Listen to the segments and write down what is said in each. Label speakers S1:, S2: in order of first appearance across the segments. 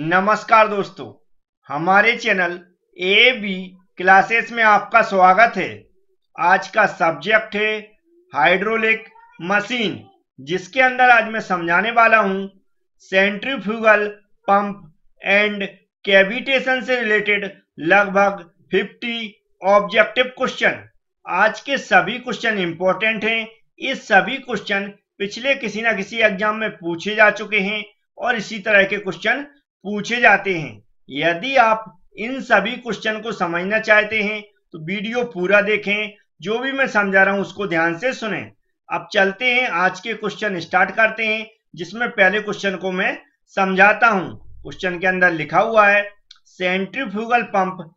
S1: नमस्कार दोस्तों हमारे चैनल ए बी क्लासेस में आपका स्वागत है आज का सब्जेक्ट है हाइड्रोलिक मशीन जिसके अंदर आज मैं समझाने वाला हूँ सेंट्रीफ्यूगल पंप एंड कैविटेशन से रिलेटेड लगभग 50 ऑब्जेक्टिव क्वेश्चन आज के सभी क्वेश्चन इंपॉर्टेंट हैं इस सभी क्वेश्चन पिछले किसी ना किसी एग्जाम में पूछे जा चुके हैं और इसी तरह के क्वेश्चन पूछे जाते हैं यदि आप इन सभी क्वेश्चन को समझना चाहते हैं तो वीडियो पूरा देखें जो भी मैं समझा रहा हूं उसको ध्यान से सुने अब चलते हैं आज के क्वेश्चन स्टार्ट करते हैं जिसमें पहले क्वेश्चन को मैं समझाता हूं क्वेश्चन के अंदर लिखा हुआ है centrifugal pump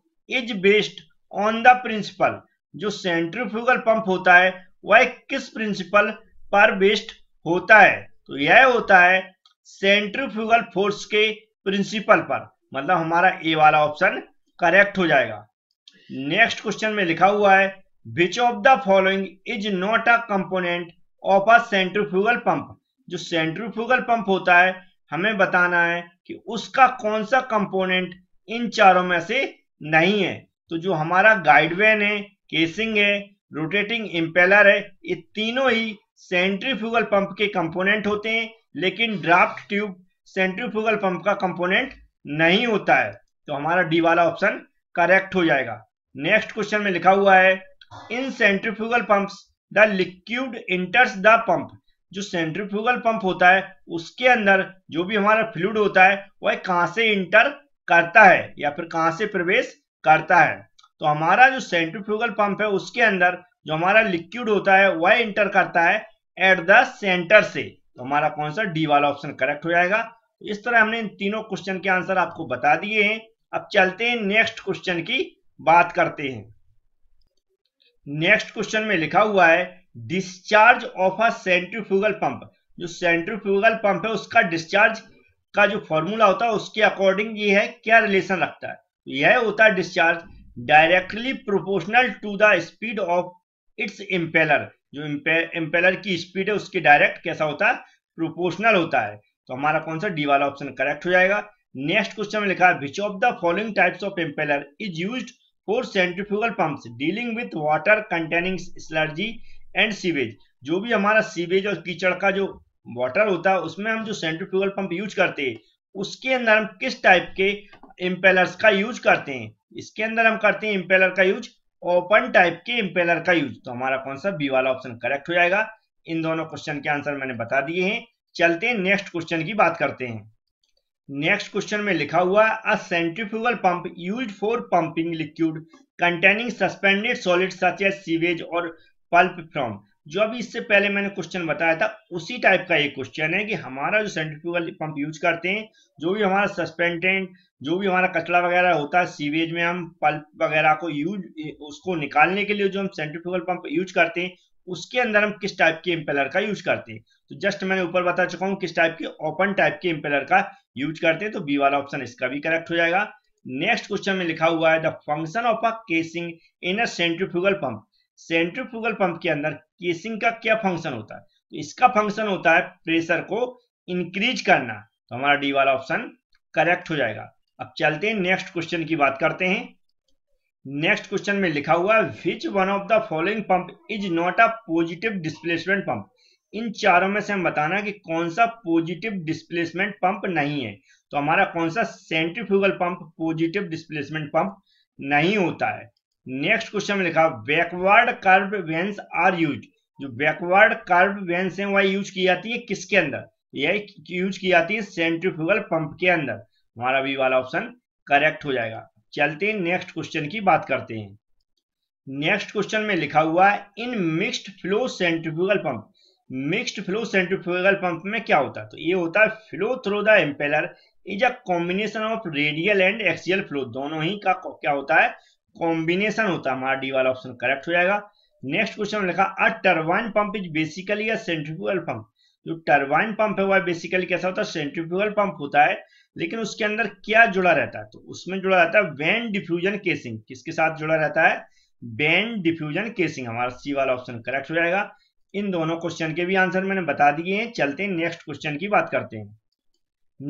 S1: is based on the principle जो सेंट्रीफ्यूगल पंप होता है वह किस प्रिंसिपल पर बेस्ड होता है तो यह होता है सेंट्रीफ्यूगल फोर्स के प्रिंसिपल पर मतलब हमारा ए वाला ऑप्शन करेक्ट हो जाएगा नेक्स्ट क्वेश्चन में लिखा हुआ है which of the following is not a component of a centrifugal pump जो सेंट्रीफ्यूगल पंप होता है हमें बताना है कि उसका कौन सा कंपोनेंट इन चारों में से नहीं है तो जो हमारा गाइडवेन है केसिंग है रोटेटिंग इंपेलर है ये तीनों ही सेंट्रीफ्यूगल पंप के कंपोनेंट होते हैं लेकिन ड्राफ्ट ट्यूब सेंट्रीफ्यूगल पंप का कंपोनेंट नहीं होता है तो हमारा डी वाला ऑप्शन करेक्ट हो जाएगा नेक्स्ट क्वेश्चन में लिखा हुआ है in centrifugal pumps the liquid enters the pump जो सेंट्रीफ्यूगल पंप होता है उसके अंदर जो भी हमारा फ्लूड होता है वह कहां से इंटर करता है या फिर कहां से प्रवेश करता है तो हमारा जो सेंट्रीफ्यूगल पंप है उसके अंदर जो हमारा लिक्विड होता है वह इंटर करता है एट द सेंटर से तो हमारा कौन सा डी वाला ऑप्शन करेक्ट हो जाएगा तो इस तरह हमने इन तीनों क्वेश्चन के आंसर आपको बता दिए हैं अब चलते हैं नेक्स्ट क्वेश्चन की बात करते हैं नेक्स्ट क्वेश्चन में लिखा हुआ है discharge of a centrifugal pump जो सेंट्रीफ्यूगल पंप है उसका डिस्चार्ज का जो फॉर्मूला होता है उसके अकॉर्डिंग ये है क्या रिलेशन रखता है तो यह होता है discharge directly proportional to the speed of its impeller जो इंपेलर की स्पीड है उसके डायरेक्ट कैसा होता है प्रोपोर्शनल होता है तो हमारा कौन सा डी वाला ऑप्शन करेक्ट हो जाएगा नेक्स्ट क्वेश्चन में लिखा है which of the following types of impeller is use for centrifugal pumps dealing with water containing sludge and sewage जो भी हमारा सीवेज और कीचड़ का जो वाटर होता है उसमें हम जो सेंट्रीफ्यूगल पंप यूज करते हैं उसके अंदर हम किस टाइप के इम्पेलर्स का यूज करते हैं इसके अंदर हम करते हैं इम्पेलर का यूज ओपन टाइप के इम्पेलर का यूज तो हमारा कौन सा बी वाला ऑप्शन करेक्ट हो जाएगा इन दोनों क्वेश्चन के आंसर मैंने बता दिए हैं चलते हैं नेक्स्ट क्वेश्चन की बात करते हैं नेक्स्ट क्वेश्चन में लिखा हुआ a centrifugal pump used for pumping liquid containing suspended solid such as sewage और पल्प फ्रॉम जो अभी इससे पहले मैंने क्वेश्चन बताया था उसी टाइप का एक क्वेश्चन है कि हमारा जो सेंट्रीफ्यूगल पंप यूज करते हैं जो भी हमारा सस्पेंडेड जो भी हमारा कचरा वगैरह होता है सीवेज में हम पल्प वगैरह को यूज उसको निकालने के लिए जो हम सेंट्रीफ्यूगल पंप यूज करते हैं उसके अंदर हम किस टाइप के इम्पेलर का यूज करते हैं तो जस्ट मैंने ऊपर बता चुका हूं किस टाइप के ओपन टाइप के इम्पेलर का यूज करते हैं तो बी वाला ऑप्शन इसका भी करेक्ट हो जाएगा नेक्स्ट क्वेश्चन में लिखा हुआ है the function of a casing in a centrifugal pump centrifugal pump के अंदर केसिंग का क्या फंक्शन होता है तो इसका फंक्शन होता है प्रेशर को इंक्रीज करना तो हमारा डी वाला ऑप्शन करेक्ट हो जाएगा अब चलते हैं नेक्स्ट क्वेश्चन की बात करते हैं नेक्स्ट क्वेश्चन में लिखा हुआ है which one of the following pump is not a positive displacement pump इन चारों में से हम बताना कि कौन सा पॉजिटिव डिस्प्लेसमेंट पंप नहीं है तो हमारा कौन सा centrifugal pump positive displacement pump नहीं होता है नेक्स्ट क्वेश्चन में लिखा backward curve vanes are use जो बैकवर्ड कर्व वेंस है वह यूज की जाती है किसके अंदर यह यूज की जाती है सेंट्रीफ्यूगल पंप के अंदर हमारा भी वाला ऑप्शन करेक्ट हो जाएगा चलते नेक्स्ट क्वेश्चन की बात करते हैं नेक्स्ट क्वेश्चन में लिखा हुआ है in mixed flow centrifugal pump mixed flow centrifugal pump में क्या होता है तो ये होता है flow through the impeller is a combination of radial and axial flow दोनों ही का क्या होता है कॉम्बिनेशन होता है हमारा डी वाला ऑप्शन करेक्ट हो जाएगा नेक्स्ट क्वेश्चन में लिखा a turbine pump is basically a centrifugal pump जो टर्बाइन पंप है वह बेसिकली कैसा होता है सेंट्रीफ्यूगल पंप होता है लेकिन उसके अंदर क्या जुड़ा रहता है तो उसमें जुड़ा रहता है वैन डिफ्यूजन केसिंग किसके साथ जुड़ा रहता है वैन डिफ्यूजन केसिंग हमारा सी वाला ऑप्शन करेक्ट हो जाएगा इन दोनों क्वेश्चन के भी आंसर मैंने बता दिए हैं चलते हैं नेक्स्ट क्वेश्चन की बात करते हैं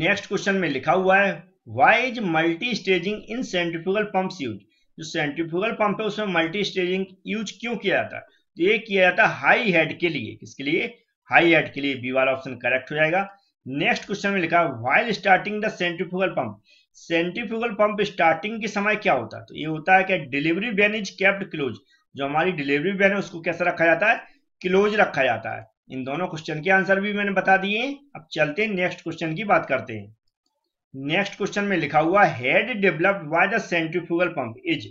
S1: नेक्स्ट क्वेश्चन में लिखा हुआ है why is multi staging in centrifugal pump use जो सेंट्रीफ्यूगल पंप है उसमें मल्टी स्टेजिंग यूज क्यों किया जाता है तो ये किया जाता है हाई हेड के लिए किसके लिए हाई हेड के लिए बी वाला ऑप्शन करेक्ट हो जाएगा नेक्स्ट क्वेश्चन में लिखा while starting the centrifugal pump centrifugal pump starting के समय क्या होता है तो ये होता है कि delivery vane is kept close जो हमारी डिलीवरी वैन है उसको कैसे रखा जाता है क्लोज रखा जाता है इन दोनों क्वेश्चन के आंसर भी मैंने बता दिए अब चलते हैं नेक्स्ट क्वेश्चन की बात करते हैं नेक्स्ट क्वेश्चन में लिखा हुआ head developed by the centrifugal pump is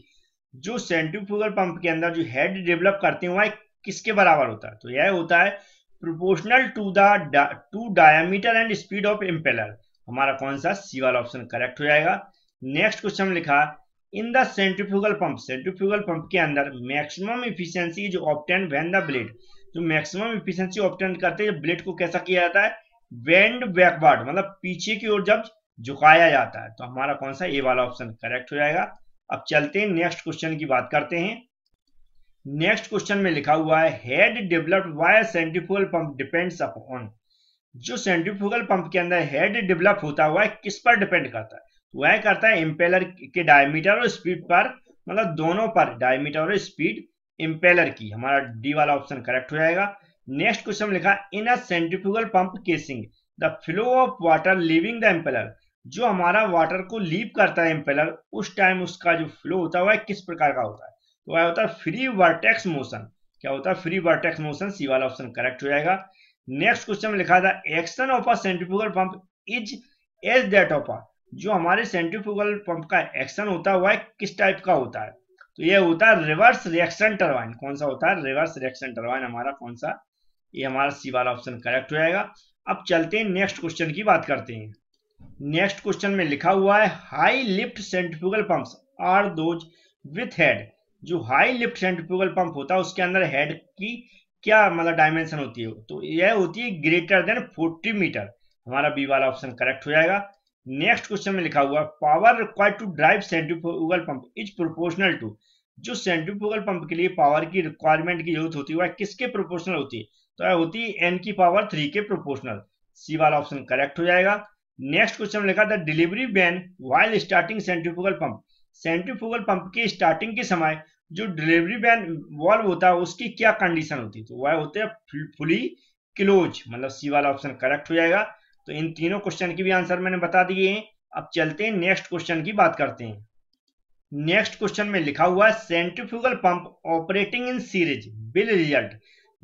S1: जो सेंट्रीफ्यूगल पंप के अंदर जो हेड डेवलप करते हैं वह किसके बराबर होता है तो यह होता है proportional to the two diameter and speed of impeller हमारा कौन सा सी वाला ऑप्शन करेक्ट हो जाएगा नेक्स्ट क्वेश्चन लिखा in the centrifugal pump centrifugal pump के अंदर मैक्सिमम इफिशियंसी जो ऑप्टेंट वैन द ब्लेड जो मैक्सिमम इफिशियंसी ऑप्टेंट करते हैं ब्लेड को कैसा किया जाता है वेंड बैकवर्ड मतलब पीछे की ओर जब झुकाया जाता है तो हमारा कौन सा ए वाला ऑप्शन करेक्ट हो जाएगा अब चलते हैं नेक्स्ट क्वेश्चन की बात करते हैं नेक्स्ट क्वेश्चन में लिखा हुआ है head developed by centrifugal pump depends upon जो सेंट्रीफ्यूगल पंप के अंदर हेड डेवलप होता हुआ है किस पर डिपेंड करता है तो वह करता है इम्पेलर के डायमीटर और स्पीड पर मतलब दोनों पर डायमीटर और स्पीड इंपेलर की हमारा डी वाला ऑप्शन करेक्ट हो जाएगा नेक्स्ट क्वेश्चन लिखा in a centrifugal pump casing the flow of water leaving the impeller जो हमारा वाटर को लीव करता है इम्पेलर उस टाइम उसका जो फ्लो होता हुआ है किस प्रकार का होता है तो क्या होता है फ्री वर्टेक्स मोशन क्या होता है फ्री वर्टेक्स मोशन सी वाला ऑप्शन करेक्ट हो जाएगा नेक्स्ट क्वेश्चन में लिखा था action of a centrifugal pump is as that of a जो हमारे सेंट्रीफ्यूगल पंप का एक्शन होता है वह किस टाइप का होता है तो यह होता है रिवर्स रिएक्शन टर्बाइन कौन सा होता है रिवर्स रिएक्शन टर्बाइन हमारा कौन सा ये हमारा सी वाला ऑप्शन करेक्ट हो जाएगा अब चलते हैं नेक्स्ट क्वेश्चन की बात करते हैं नेक्स्ट क्वेश्चन में लिखा हुआ है high lift centrifugal pumps are those with head जो हाई लिफ्ट सेंट्रीफ्यूगल पंप होता है उसके अंदर हेड की क्या मतलब डायमेंशन होती है तो यह होती है ग्रेटर देन 40 मीटर हमारा बी वाला ऑप्शन करेक्ट हो जाएगा नेक्स्ट क्वेश्चन में लिखा हुआ power required to drive centrifugal pump is proportional to जो सेंट्रीफ्यूगल पंप के लिए पावर की रिक्वायरमेंट की जरूरत होती है वह किसके प्रोपोर्शनल होती है तो यह होती है एन की पावर थ्री के प्रोपोर्शनल सी वाला ऑप्शन करेक्ट हो जाएगा नेक्स्ट क्वेश्चन में लिखा था delivery vane while starting centrifugal pump centrifugal pump की स्टार्टिंग के समय जो डिलीवरी वैन वॉल्व होता है उसकी क्या कंडीशन होती तो वह होते हैं फुली क्लोज मतलब सी वाला ऑप्शन करेक्ट हो जाएगा तो इन तीनों क्वेश्चन की भी आंसर मैंने बता दिए हैं अब चलते हैं नेक्स्ट क्वेश्चन की बात करते हैं नेक्स्ट क्वेश्चन में लिखा हुआ है centrifugal pump operating in series will result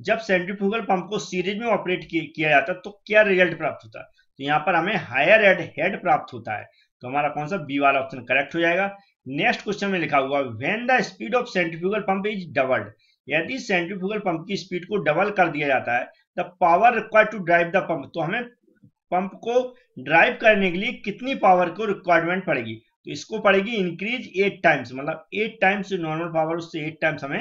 S1: जब सेंट्रीफ्यूगल पंप को सीरीज में ऑपरेट किया जाता तो क्या रिजल्ट प्राप्त होता है तो यहाँ पर हमें हायर हेड हेड प्राप्त होता है तो हमारा कौन सा बी वाला ऑप्शन करेक्ट हो जाएगा नेक्स्ट क्वेश्चन में लिखा हुआ when the speed of centrifugal pump is doubled यदि सेंट्रीफ्यूगल पंप की स्पीड को डबल कर दिया जाता है the power required to drive the pump तो हमें पंप को ड्राइव करने के लिए कितनी पावर को रिक्वायरमेंट पड़ेगी तो इसको पड़ेगी इंक्रीज एट टाइम्स मतलब एट टाइम्स नॉर्मल पावर उससे एट टाइम्स हमें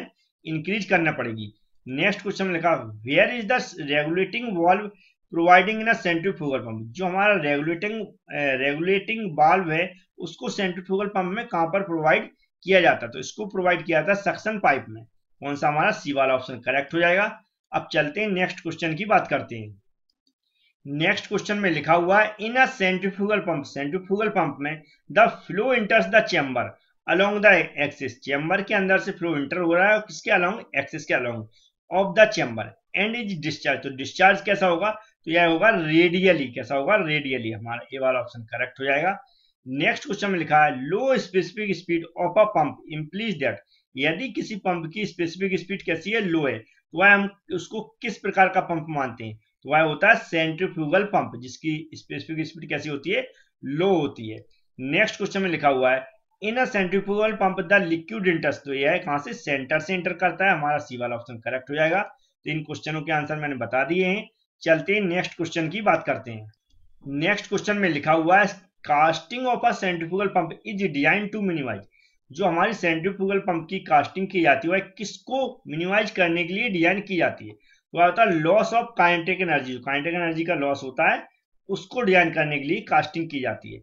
S1: इंक्रीज करना पड़ेगी नेक्स्ट क्वेश्चन में लिखा where is the regulating valve providing in centrifugal pump जो हमारा रेगुलेटिंग रेगुलेटिंग बाल्व है उसको सेंट्रीफ्यूगल पंप में कहां पर प्रोवाइड किया जाता तो इसको प्रोवाइड किया जाता है सक्शन पाइप में कौन सा हमारा सी वाला ऑप्शन करेक्ट हो जाएगा अब चलते हैं नेक्स्ट क्वेश्चन की बात करते हैं नेक्स्ट क्वेश्चन में लिखा हुआ है in a centrifugal pump centrifugal pump में the flow enters the chamber along the axis chamber के अंदर से फ्लो इंटर हो रहा है किसके अलोंग एक्सिस के along of the chamber and is discharge तो डिस्चार्ज कैसा होगा तो यह होगा रेडियली कैसा होगा रेडियली हमारा ये वाला ऑप्शन करेक्ट हो जाएगा नेक्स्ट क्वेश्चन में लिखा है low specific speed of a pump implies that यदि किसी पंप की स्पेसिफिक स्पीड कैसी है लो है तो वह हम उसको किस प्रकार का पंप मानते हैं तो वह होता है सेंट्रीफ्यूगल पंप जिसकी स्पेसिफिक स्पीड कैसी होती है लो होती है नेक्स्ट क्वेश्चन में लिखा हुआ है in a centrifugal pump the liquid enters तो यह कहां से सेंटर से इंटर करता है हमारा सी वाला ऑप्शन करेक्ट हो जाएगा तो इन क्वेश्चनों के आंसर मैंने बता दिए हैं चलते हैं नेक्स्ट क्वेश्चन की बात करते हैं नेक्स्ट क्वेश्चन में लिखा हुआ है casting of a centrifugal pump is design to minimize जो हमारी सेंट्रीफ्यूगल पंप की कास्टिंग की जाती है किसको मिनिमाइज करने के लिए डिजाइन की जाती है वह होता है लॉस ऑफ काइनेटिक एनर्जी जो काइनेटिक एनर्जी का लॉस होता है उसको डिजाइन करने के लिए कास्टिंग की जाती है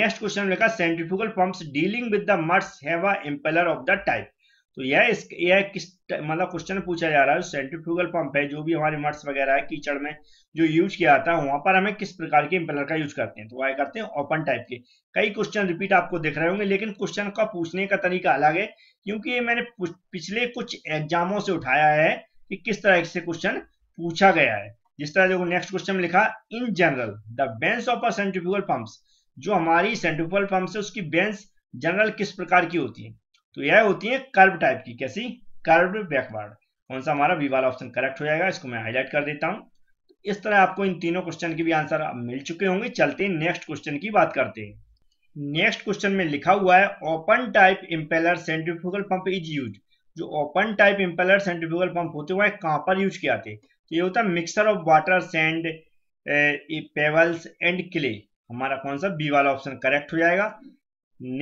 S1: नेक्स्ट क्वेश्चन लिखा centrifugal pumps dealing with the muds have a impeller of the type तो यह इस यह किस मतलब क्वेश्चन पूछा जा रहा है सेंट्रीफ्यूगल पंप है जो भी हमारे मर्स वगैरह है कीचड़ में जो यूज किया जाता है वहां पर हमें किस प्रकार के इम्पेलर का यूज करते हैं तो वह करते हैं ओपन टाइप के कई क्वेश्चन रिपीट आपको दिख रहे होंगे लेकिन क्वेश्चन का पूछने का तरीका अलग है क्योंकि ये मैंने पिछले कुछ एग्जामों से उठाया है कि किस तरह से क्वेश्चन पूछा गया है जिस तरह देखो नेक्स्ट क्वेश्चन में लिखा in general the vanes of a centrifugal pumps जो हमारी सेंट्रीफ्यूगल पंप्स है उसकी बेंस जनरल किस प्रकार की होती है तो यह होती है कर्व टाइप की कैसी कर्व बैकवर्ड कौन सा हमारा वी वाला ऑप्शन करेक्ट हो जाएगा इसको मैं हाईलाइट कर देता तो इस तरह आपको इन तीनों क्वेश्चन के भी आंसर मिल चुके होंगे चलते हैं नेक्स्ट क्वेश्चन की बात करते हैं नेक्स्ट क्वेश्चन में लिखा हुआ है open type impeller centrifugal pump is use जो open type impeller centrifugal pump होते हुए कहां पर यूज किया थे तो ये होता है mixture of water sand pebbles and clay हमारा कौन सा बी वाला ऑप्शन करेक्ट हो जाएगा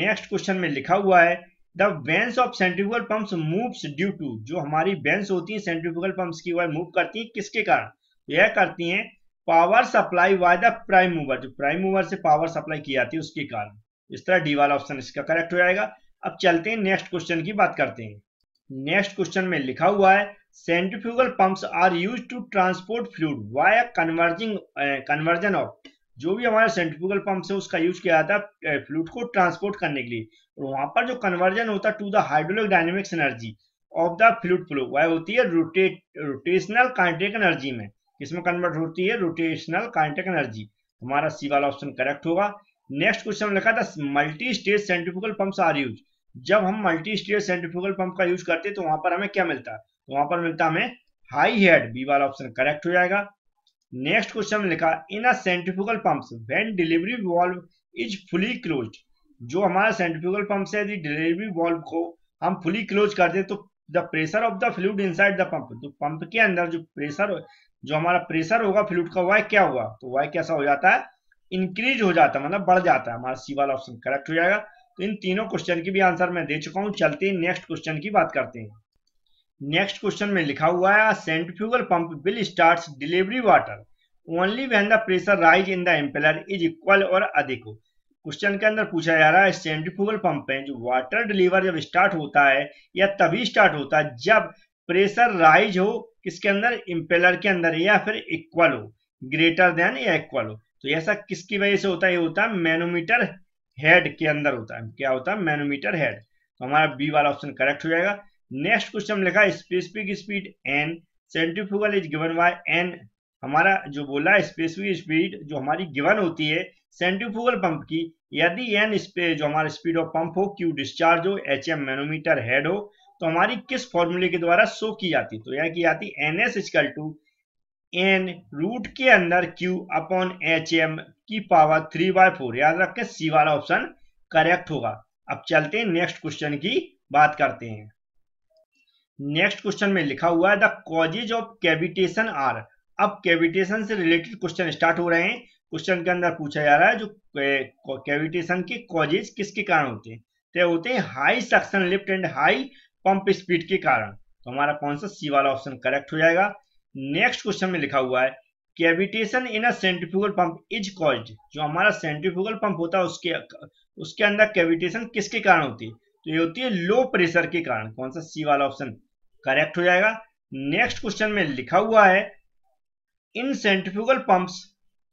S1: नेक्स्ट क्वेश्चन में लिखा हुआ है vanes of centrifugal pump move due to जो हमारी बेंस होती है सेंट्रीफ्यूगल पंप्स की वह मूव करती है किसके कारण तो यह करती है power supply by the prime mover जो प्राइम मूवर से पावर सप्लाई की जाती है उसके कारण इस तरह डी वाला ऑप्शन इसका करेक्ट हो जाएगा अब चलते हैं नेक्स्ट क्वेश्चन की बात करते हैं नेक्स्ट क्वेश्चन में लिखा हुआ है centrifugal pumps are used to transport fluid via converging conversion of जो भी हमारा सेंट्रिफ्यूगल पंप से उसका यूज किया जाता है फ्लूड को ट्रांसपोर्ट करने के लिए और वहां पर जो कन्वर्जन होता है to the hydraulic dynamics energy of the fluid flow वह होती है रोटेट रोटेशनल काइनेटिक एनर्जी में इसमें कन्वर्ट होती है रोटेशनल काइनेटिक एनर्जी हमारा सी वाला ऑप्शन करेक्ट होगा नेक्स्ट क्वेश्चन हमने लिखा था multi stage centrifugal pump are use जब हम मल्टी स्टेज सेंट्रिफ्यूगल पंप का यूज करते हैं तो वहां पर हमें क्या मिलता है तो वहां पर मिलता हमें हाई हेड बी वाला ऑप्शन करेक्ट हो जाएगा नेक्स्ट क्वेश्चन में लिखा in centrifugal pump when delivery valve is fully close जो हमारा सेंट्रिफ्यूगल पंप है यदि डिलीवरी वॉल्व को हम फुली क्लोज कर दे तो the pressure of the fluid side the pump तो पंप के अंदर जो प्रेशर जो हमारा प्रेशर होगा फ्लूड का वाई क्या हुआ तो वाई कैसा हो जाता है इंक्रीज हो जाता है मतलब बढ़ जाता है हमारा सी वाला ऑप्शन करेक्ट हो जाएगा तो इन तीनों क्वेश्चन की भी आंसर मैं दे चुका हूँ चलते हैं नेक्स्ट क्वेश्चन की बात करते हैं नेक्स्ट क्वेश्चन में लिखा हुआ है centrifugal pump will start delivery water only when the pressure rise in the impeller is equal और अधिक क्वेश्चन के अंदर पूछा जा रहा है सेंट्रीफ्यूगल पंप पे जो वाटर डिलीवर जब स्टार्ट होता है या तभी स्टार्ट होता है जब प्रेशर राइज हो किसके अंदर इम्पेलर के अंदर या फिर इक्वल हो ग्रेटर देन या इक्वल हो तो ऐसा किसकी वजह से होता है ये होता है मैनोमीटर हेड के अंदर होता है क्या होता है मैनोमीटर हेड तो हमारा बी वाला ऑप्शन करेक्ट हो जाएगा नेक्स्ट क्वेश्चन लिखा specific speed N centrifugal is given by N हमारा जो बोला स्पेसिफिक स्पीड जो हमारी गिवन होती है सेंट्रीफ्यूगल पंप की यदि एन जो हमारा स्पीड ऑफ पंप हो क्यू डिस्चार्ज हो एच एम मैनोमीटर हेड हो तो हमारी किस फॉर्मूले के द्वारा शो की जाती तो यह की जाती N S equal to N root के अंदर क्यू अपॉन एच एम की पावर थ्री बाय फोर याद रखें सी वाला ऑप्शन करेक्ट होगा अब चलते हैं नेक्स्ट क्वेश्चन की बात करते हैं नेक्स्ट क्वेश्चन में लिखा हुआ है the causes of cavitation are अब कैविटेशन से रिलेटेड क्वेश्चन स्टार्ट हो रहे हैं क्वेश्चन के अंदर पूछा जा रहा है जो कैविटेशन के कॉजेज किसके कारण होते हैं तो होते हैं high suction lift and high pump speed के कारण तो हमारा कौन सा सी वाला ऑप्शन करेक्ट हो जाएगा नेक्स्ट क्वेश्चन में लिखा हुआ है cavitation in a pump is cause जो हमारा सेंट्रीफ्यूगल पंप होता है उसके उसके अंदर कैविटेशन किसके कारण होती है तो ये होती है लो प्रेशर के कारण कौन सा सी वाला ऑप्शन करेक्ट हो जाएगा नेक्स्ट क्वेश्चन में लिखा हुआ है in centrifugal pumps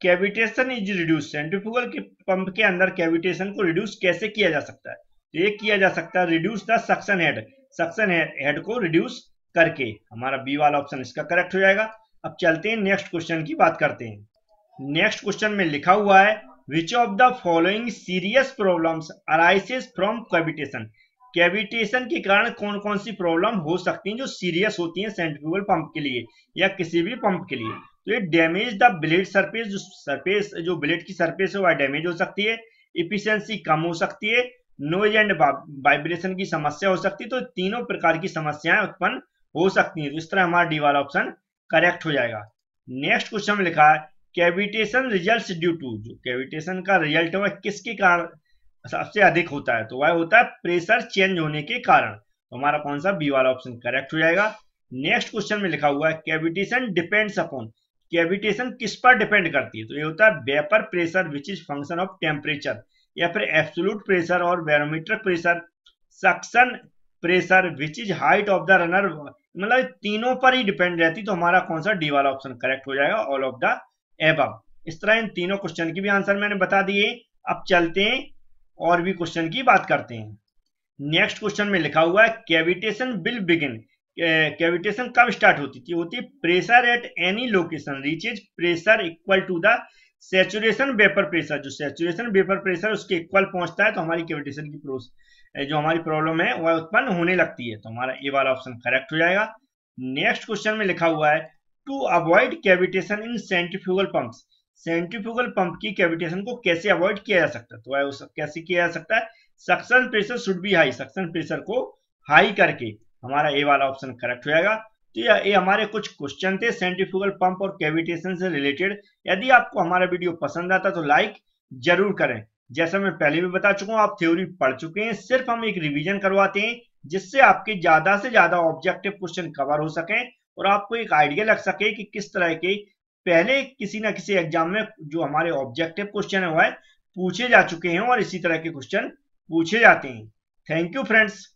S1: cavitation is reduce centrifugal के पंप के अंदर कैविटेशन को रिड्यूस कैसे किया जा सकता है तो ये किया जा सकता है reduce the suction head suction head को रिड्यूस करके हमारा बी वाला ऑप्शन इसका करेक्ट हो जाएगा अब चलते हैं नेक्स्ट क्वेश्चन की बात करते हैं नेक्स्ट क्वेश्चन में लिखा हुआ है which of the following serious problems arises from cavitation cavitation के कारण कौन कौन सी प्रॉब्लम हो सकती हैं जो सीरियस होती हैं सेंट्रीफ्यूगल पंप के लिए या किसी भी पंप के लिए तो ये डैमेज द ब्लेड सरफेस जो सरफेस जो ब्लेड की सरफेस है वह डैमेज हो सकती है इफिशियंसी कम हो सकती है नोइज एंड वाइब्रेशन की समस्या हो सकती है तो तीनों प्रकार की समस्याएं उत्पन्न हो सकती हैं तो इस तरह हमारा डी वाला ऑप्शन करेक्ट हो जाएगा नेक्स्ट क्वेश्चन लिखा है कैविटेशन रिजल्ट ड्यू टू जो कैविटेशन का रिजल्ट है वह किसके कारण सबसे अधिक होता है तो वह होता है प्रेशर चेंज होने के कारण तो हमारा कौन सा बी वाला ऑप्शन करेक्ट हो जाएगा नेक्स्ट क्वेश्चन में लिखा हुआ है कैविटेशन डिपेंड्स अपॉन कैविटेशन किस पर डिपेंड करती है तो ये होता है vapour pressure which is function of temperature या फिर एब्सोलूट प्रेशर और barometer pressure suction pressure which is height of the runner मतलब तीनों पर ही डिपेंड रहती तो हमारा कौन सा डी वाला ऑप्शन करेक्ट हो जाएगा ऑल ऑफ द एब इस तरह इन तीनों क्वेश्चन की भी आंसर मैंने बता दिए अब चलते हैं और भी क्वेश्चन की बात करते हैं नेक्स्ट क्वेश्चन में लिखा हुआ है कैविटेशन विल बिगिन कैविटेशन कब स्टार्ट होती थी होती है pressure at any location reach is pressure equal to the saturation vapour pressure जो सेचुरेशन वेपर प्रेशर उसके इक्वल पहुंचता है तो हमारी कैविटेशन की प्रोस जो हमारी प्रॉब्लम है वह उत्पन्न होने लगती है तो हमारा ए वाला ऑप्शन करेक्ट हो जाएगा नेक्स्ट क्वेश्चन में लिखा हुआ है to avoid cavitation in centrifugal pumps centrifugal pump की कैविटेशन को कैसे अवॉइड किया जा सकता है तो वह कैसे किया जा सकता है suction pressure should be high suction pressure को हाई करके हमारा ए वाला ऑप्शन करेक्ट हो जाएगा तो ये हमारे कुछ क्वेश्चन थे सेंट्रीफ्यूगल पंप और कैविटेशन से रिलेटेड यदि आपको हमारा वीडियो पसंद आता तो लाइक जरूर करें जैसा मैं पहले भी बता चुका हूँ आप थ्योरी पढ़ चुके हैं सिर्फ हम एक रिवीजन करवाते हैं जिससे आपके ज्यादा से ज्यादा ऑब्जेक्टिव क्वेश्चन कवर हो सके और आपको एक आइडिया लग सके कि किस तरह के पहले किसी ना किसी एग्जाम में जो हमारे ऑब्जेक्टिव क्वेश्चन है वह पूछे जा चुके हैं और इसी तरह के क्वेश्चन पूछे जाते हैं थैंक यू फ्रेंड्स